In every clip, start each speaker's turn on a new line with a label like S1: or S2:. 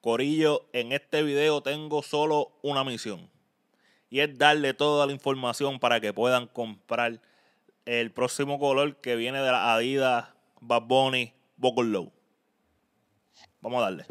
S1: Corillo, en este video tengo solo una misión. Y es darle toda la información para que puedan comprar el próximo color que viene de la Adidas Bad Bunny Low. Vamos a darle.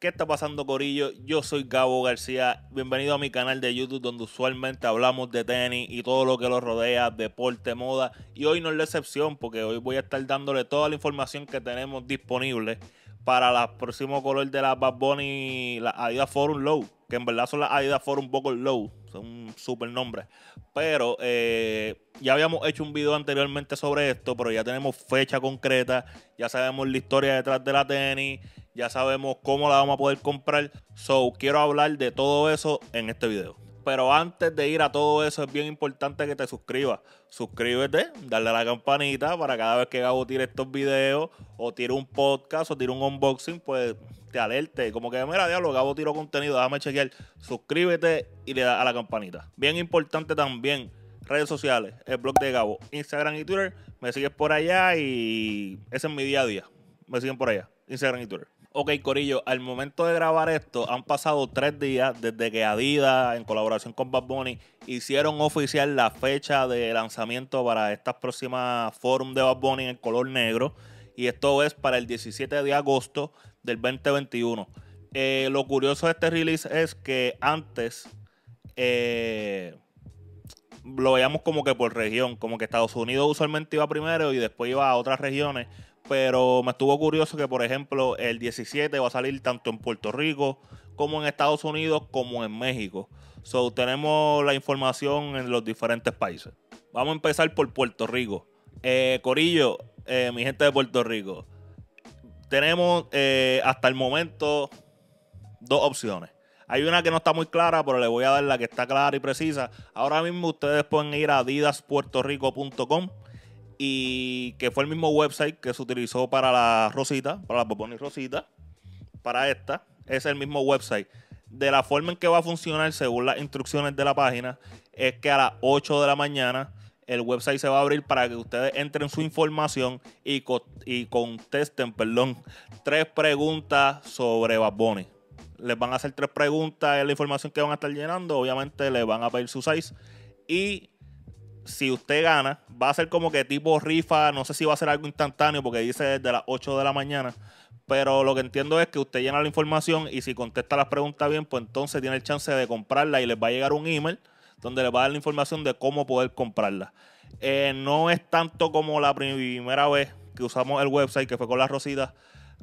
S1: ¿Qué está pasando Corillo? Yo soy Gabo García. Bienvenido a mi canal de YouTube donde usualmente hablamos de tenis y todo lo que lo rodea, deporte, moda. Y hoy no es la excepción porque hoy voy a estar dándole toda la información que tenemos disponible para el próximo color de la Bad Bunny, la Adidas Forum Low, que en verdad son las Adidas Forum Poco Low, son un super nombre. Pero eh, ya habíamos hecho un video anteriormente sobre esto, pero ya tenemos fecha concreta, ya sabemos la historia detrás de la tenis ya sabemos cómo la vamos a poder comprar. So, quiero hablar de todo eso en este video. Pero antes de ir a todo eso, es bien importante que te suscribas. Suscríbete, dale a la campanita para cada vez que Gabo tire estos videos o tire un podcast o tire un unboxing, pues te alerte. Como que, mira, diablo, Gabo tiro contenido, déjame chequear. Suscríbete y le da a la campanita. Bien importante también, redes sociales, el blog de Gabo, Instagram y Twitter. Me sigues por allá y ese es mi día a día. Me siguen por allá, Instagram y Twitter. Ok, Corillo, al momento de grabar esto, han pasado tres días desde que Adidas, en colaboración con Bad Bunny, hicieron oficial la fecha de lanzamiento para estas próximas Forum de Bad Bunny en color negro. Y esto es para el 17 de agosto del 2021. Eh, lo curioso de este release es que antes eh, lo veíamos como que por región, como que Estados Unidos usualmente iba primero y después iba a otras regiones pero me estuvo curioso que, por ejemplo, el 17 va a salir tanto en Puerto Rico como en Estados Unidos como en México. So, tenemos la información en los diferentes países. Vamos a empezar por Puerto Rico. Eh, Corillo, eh, mi gente de Puerto Rico, tenemos eh, hasta el momento dos opciones. Hay una que no está muy clara, pero le voy a dar la que está clara y precisa. Ahora mismo ustedes pueden ir a adidaspuertorico.com y que fue el mismo website que se utilizó para la Rosita, para la Boboni Rosita, para esta, es el mismo website. De la forma en que va a funcionar, según las instrucciones de la página, es que a las 8 de la mañana el website se va a abrir para que ustedes entren su información y, y contesten, perdón, tres preguntas sobre Baboni. Les van a hacer tres preguntas, es la información que van a estar llenando, obviamente les van a pedir su size y si usted gana, va a ser como que tipo rifa, no sé si va a ser algo instantáneo porque dice desde las 8 de la mañana. Pero lo que entiendo es que usted llena la información y si contesta las preguntas bien, pues entonces tiene el chance de comprarla y les va a llegar un email donde les va a dar la información de cómo poder comprarla. Eh, no es tanto como la primera vez que usamos el website, que fue con las rositas.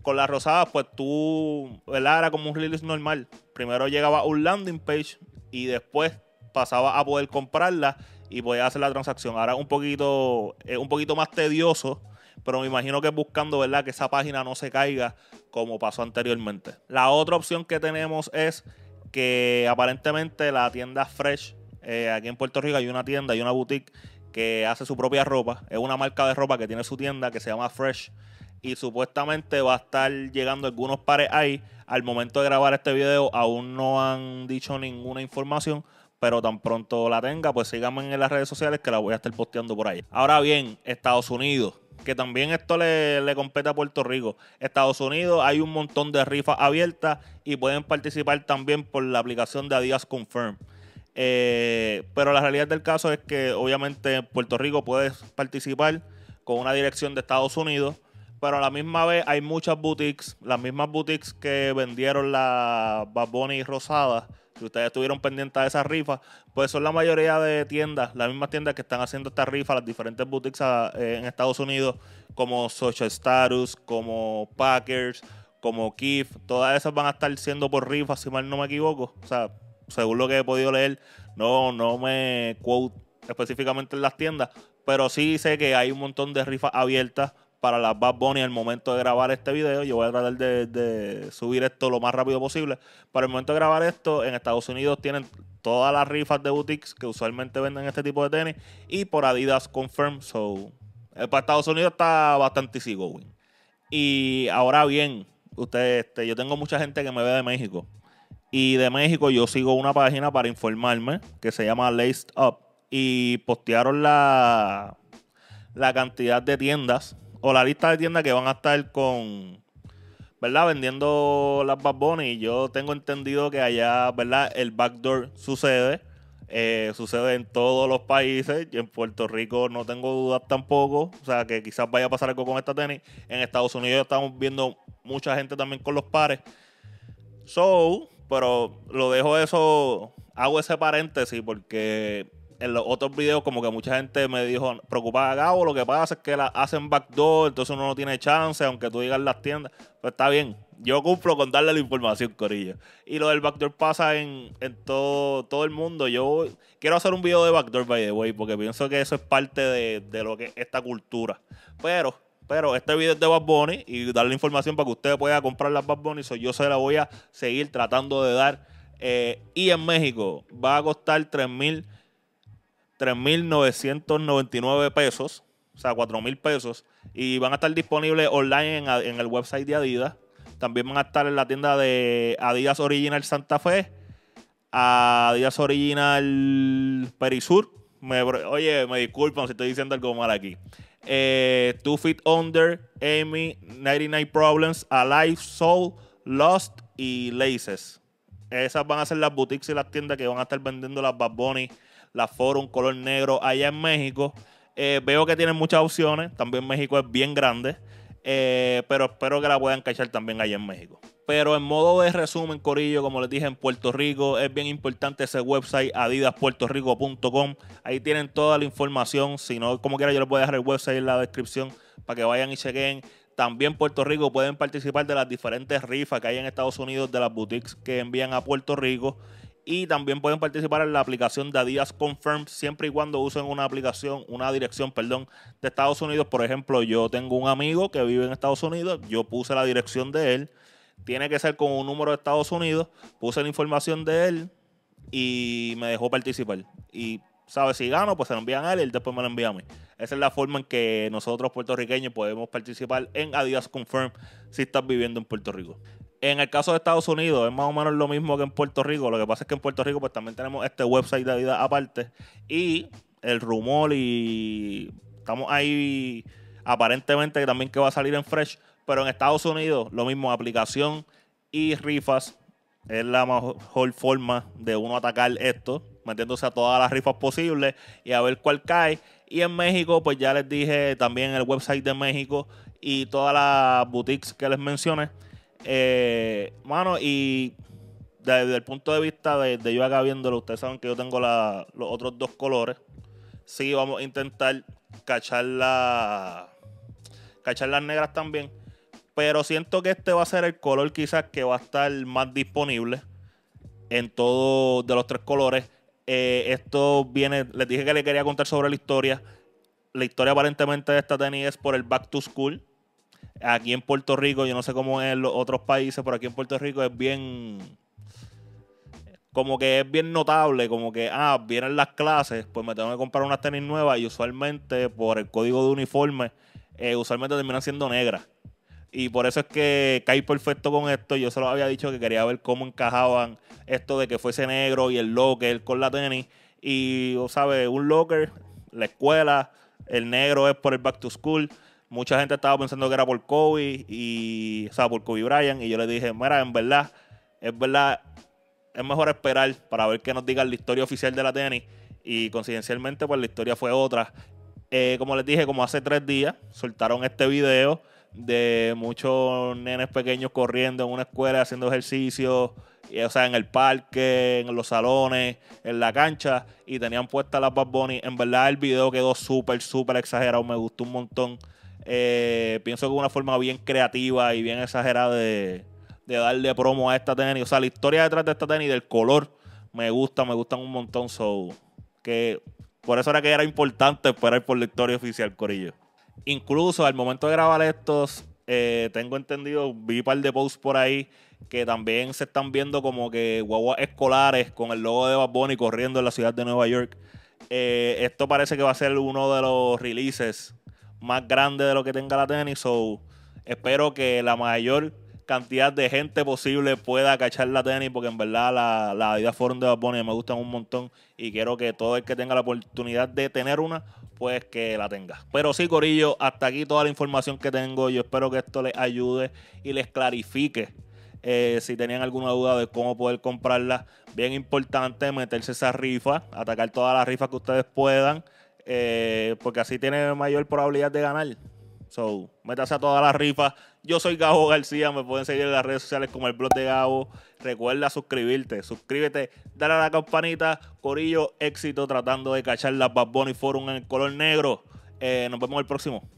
S1: Con las rosadas, pues tú, ¿verdad? Era como un release normal. Primero llegaba un landing page y después pasaba a poder comprarla y a hacer la transacción. Ahora un poquito, es un poquito más tedioso, pero me imagino que buscando, ¿verdad? Que esa página no se caiga como pasó anteriormente. La otra opción que tenemos es que aparentemente la tienda Fresh, eh, aquí en Puerto Rico hay una tienda, hay una boutique que hace su propia ropa. Es una marca de ropa que tiene su tienda que se llama Fresh. Y supuestamente va a estar llegando algunos pares ahí. Al momento de grabar este video aún no han dicho ninguna información, pero tan pronto la tenga, pues síganme en las redes sociales que la voy a estar posteando por ahí. Ahora bien, Estados Unidos que también esto le, compete a Puerto Rico. Estados Unidos hay un montón de rifas abiertas y pueden participar también por la aplicación de Adidas Confirm. Eh, pero la realidad del caso es que obviamente Puerto Rico puedes participar con una dirección de Estados Unidos, pero a la misma vez hay muchas boutiques, las mismas boutiques que vendieron la Baboni Rosada si ustedes estuvieron pendientes de esas rifas, pues son la mayoría de tiendas, las mismas tiendas que están haciendo estas rifas, las diferentes boutiques ah, eh, en Estados Unidos, como Social Status, como Packers, como Kif, todas esas van a estar siendo por rifas, si mal no me equivoco. O sea, según lo que he podido leer, no, no me quote específicamente en las tiendas, pero sí sé que hay un montón de rifas abiertas para las Bad Bunny al momento de grabar este video. Yo voy a tratar de, subir esto lo más rápido posible. Para el momento de grabar esto, en Estados Unidos tienen todas las rifas de boutiques que usualmente venden este tipo de tenis y por Adidas Confirm. So, eh, para Estados Unidos está bastante sigo. Y ahora bien, ustedes, este, yo tengo mucha gente que me ve de México. Y de México yo sigo una página para informarme que se llama Laced Up. Y postearon la, la cantidad de tiendas o la lista de tiendas que van a estar con, ¿verdad? Vendiendo las Bad Bunny. Y yo tengo entendido que allá, ¿verdad? El backdoor sucede. Eh, sucede en todos los países. Y en Puerto Rico no tengo dudas tampoco. O sea, que quizás vaya a pasar algo con esta tenis. En Estados Unidos estamos viendo mucha gente también con los pares. So, pero lo dejo eso, hago ese paréntesis porque en los otros videos como que mucha gente me dijo, preocupada Gabo, lo que pasa es que la hacen backdoor, entonces uno no tiene chance, aunque tú digas las tiendas. Pues está bien, yo cumplo con darle la información, Corillo. Y lo del backdoor pasa en, todo, todo el mundo. Yo quiero hacer un video de backdoor, by the way, porque pienso que eso es parte de, lo que esta cultura. Pero... Pero este video es de Bad Bunny y darle información para que ustedes puedan comprar las Bad Bunny. yo se la voy a seguir tratando de dar. Eh, y en México va a costar $3,000 3.999 pesos, o sea, 4.000 pesos. Y van a estar disponibles online en, el website de Adidas. También van a estar en la tienda de Adidas Original Santa Fe, Adidas Original Perisur. oye, me disculpan si estoy diciendo algo mal aquí. Eh, Two Feet Under, Amy, 99 Problems, Alive, Soul, Lost y Laces. Esas van a ser las boutiques y las tiendas que van a estar vendiendo las Bad Bunny, las Forum color negro allá en México. Eh, veo que tienen muchas opciones. También México es bien grande. Eh, pero espero que la puedan cachar también allá en México. Pero en modo de resumen, Corillo, como les dije, en Puerto Rico es bien importante ese website adidaspuertorico.com. Ahí tienen toda la información. Si no, como quiera, yo les voy a dejar el website en la descripción para que vayan y chequen. También Puerto Rico pueden participar de las diferentes rifas que hay en Estados Unidos de las boutiques que envían a Puerto Rico. Y también pueden participar en la aplicación de Adidas Confirm siempre y cuando usen una aplicación, una dirección, perdón, de Estados Unidos. Por ejemplo, yo tengo un amigo que vive en Estados Unidos, yo puse la dirección de él, tiene que ser con un número de Estados Unidos, puse la información de él y me dejó participar. Y ¿sabes? Si gano, pues se lo envían a él y él después me lo envía a mí. Esa es la forma en que nosotros puertorriqueños podemos participar en Adidas Confirm si estás viviendo en Puerto Rico. En el caso de Estados Unidos es más o menos lo mismo que en Puerto Rico. Lo que pasa es que en Puerto Rico pues también tenemos este website de Adidas aparte y el rumor y estamos ahí aparentemente también que va a salir en Fresh, pero en Estados Unidos lo mismo, aplicación y rifas es la mejor forma de uno atacar esto metiéndose a todas las rifas posibles y a ver cuál cae. Y en México, pues ya les dije también el website de México y todas las boutiques que les mencioné. Eh, y desde el punto de vista de, yo acá viéndolo, ustedes saben que yo tengo los otros dos colores. Sí, vamos a intentar cachar, la, cachar las negras también. Pero siento que este va a ser el color quizás que va a estar más disponible en todos de los tres colores. Eh, esto viene, les dije que le quería contar sobre la historia. La historia aparentemente de esta tenis es por el Back to School. Aquí en Puerto Rico, yo no sé cómo es en los otros países, pero aquí en Puerto Rico es bien. Como que es bien notable, como que, ah, vienen las clases, pues me tengo que comprar unas tenis nuevas y usualmente por el código de uniforme, eh, usualmente terminan siendo negras. Y por eso es que caí perfecto con esto. Yo se lo había dicho que quería ver cómo encajaban esto de que fuese negro y el locker con la tenis. Y, ¿sabes? Un locker, la escuela, el negro es por el back to school. Mucha gente estaba pensando que era por Kobe y, o sea, por Kobe Bryant. Y yo le dije, mira, en verdad, es verdad, es mejor esperar para ver qué nos diga la historia oficial de la tenis. Y coincidencialmente, pues la historia fue otra. Eh, como les dije, como hace tres días, soltaron este video de muchos nenes pequeños corriendo en una escuela, haciendo ejercicio, o sea, en el parque, en los salones, en la cancha, y tenían puestas las Bad Bunny. En verdad el video quedó súper, súper exagerado, me gustó un montón. Eh, pienso que una forma bien creativa y bien exagerada de, de darle promo a esta tenis. O sea, la historia detrás de esta tenis, del color, me gusta, me gustan un montón. So, que por eso era que era importante esperar por la historia oficial, Corillo. Incluso al momento de grabar estos, eh, tengo entendido, vi un par de posts por ahí que también se están viendo como que guaguas escolares con el logo de Bad Bunny corriendo en la ciudad de Nueva York. Eh, esto parece que va a ser uno de los releases más grandes de lo que tenga la tenis. So, espero que la mayor cantidad de gente posible pueda cachar la tenis, porque en verdad la, la Adidas Forum de Bad Bunny me gustan un montón y quiero que todo el que tenga la oportunidad de tener una pues que la tenga. Pero sí, Corillo, hasta aquí toda la información que tengo. Yo espero que esto les ayude y les clarifique eh, si tenían alguna duda de cómo poder comprarla. Bien importante meterse esa rifa, atacar todas las rifas que ustedes puedan, eh, porque así tienen mayor probabilidad de ganar. So, métase a todas las rifas. Yo soy Gabo García, me pueden seguir en las redes sociales como el blog de Gabo. Recuerda suscribirte, suscríbete, dale a la campanita. Corillo, éxito tratando de cachar las Bad Bunny Forum en el color negro. Eh, nos vemos el próximo.